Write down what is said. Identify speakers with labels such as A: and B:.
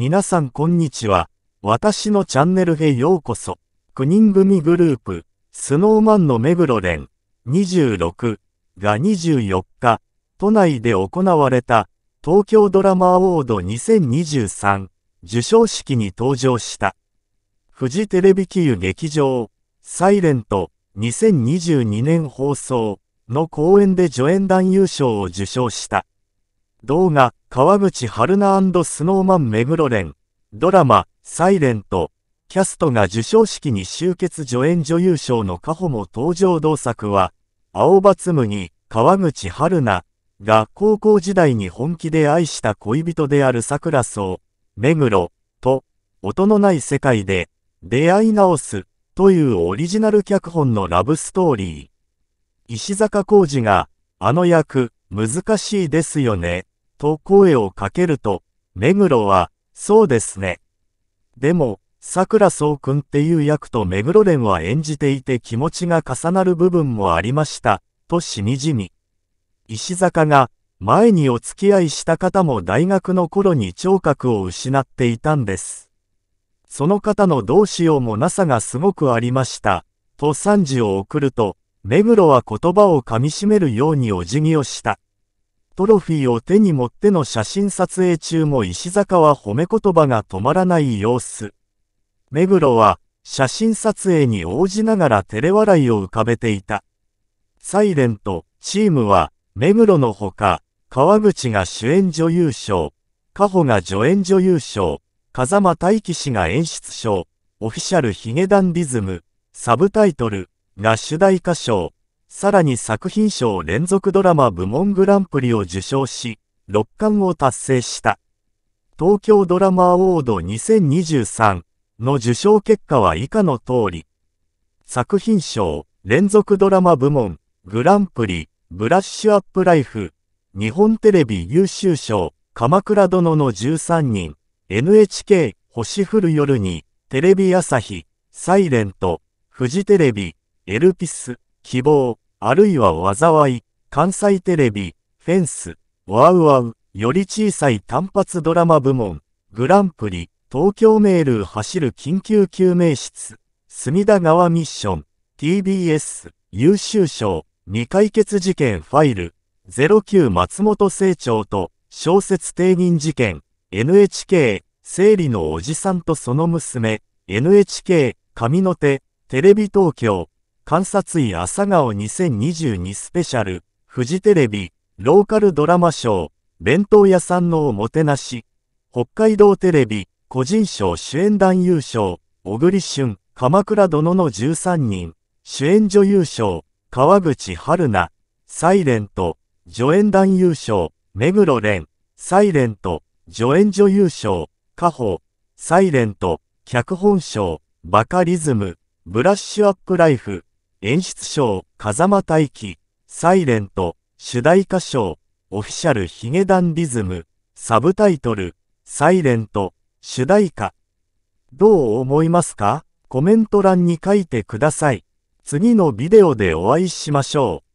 A: 皆さんこんにちは。私のチャンネルへようこそ。9人組グループ、スノーマンの目黒連26が24日、都内で行われた東京ドラマアワード2023受賞式に登場した。フジテレビ級劇場、サイレント2022年放送の公演で助演男優賞を受賞した。動画、川口春奈スノーマン目黒連、ドラマ、サイレント、キャストが受賞式に集結助演女優賞の加保も登場同作は、青葉むに川口春奈が高校時代に本気で愛した恋人である桜草、目黒、と、音のない世界で出会い直すというオリジナル脚本のラブストーリー。石坂浩二が、あの役、難しいですよね。と声をかけると、目黒は、そうですね。でも、桜総君っていう役と目黒蓮は演じていて気持ちが重なる部分もありました、としみじみ。石坂が、前にお付き合いした方も大学の頃に聴覚を失っていたんです。その方のどうしようもなさがすごくありました、と賛辞を送ると、目黒は言葉をかみしめるようにお辞儀をした。トロフィーを手に持っての写真撮影中も石坂は褒め言葉が止まらない様子。目黒は写真撮影に応じながら照れ笑いを浮かべていた。サイレント、チームは目黒のほか、川口が主演女優賞、加穂が助演女優賞、風間大樹氏が演出賞、オフィシャルヒゲダンディズム、サブタイトルが主題歌賞、さらに作品賞連続ドラマ部門グランプリを受賞し、6冠を達成した。東京ドラマアォード2023の受賞結果は以下の通り。作品賞、連続ドラマ部門、グランプリ、ブラッシュアップライフ、日本テレビ優秀賞、鎌倉殿の13人、NHK、星降る夜に、テレビ朝日、サイレント、フジテレビ、エルピス、希望。あるいは災い、関西テレビ、フェンス、ワウワウ、より小さい単発ドラマ部門、グランプリ、東京メール走る緊急救命室、隅田川ミッション、TBS、優秀賞、未解決事件ファイル、09松本清張と、小説定人事件、NHK、生理のおじさんとその娘、NHK、神の手、テレビ東京、観察医朝顔2022スペシャル、フジテレビ、ローカルドラマ賞、弁当屋さんのおもてなし、北海道テレビ、個人賞主演男優賞、小栗旬、鎌倉殿の13人、主演女優賞、川口春奈、サイレント、助演男優賞、目黒蓮、サイレント、助演女優賞、カホ、サイレント、脚本賞、バカリズム、ブラッシュアップライフ、演出賞、風間大輝、サイレント、主題歌賞、オフィシャルヒゲダンリズム、サブタイトル、サイレント、主題歌。どう思いますかコメント欄に書いてください。次のビデオでお会いしましょう。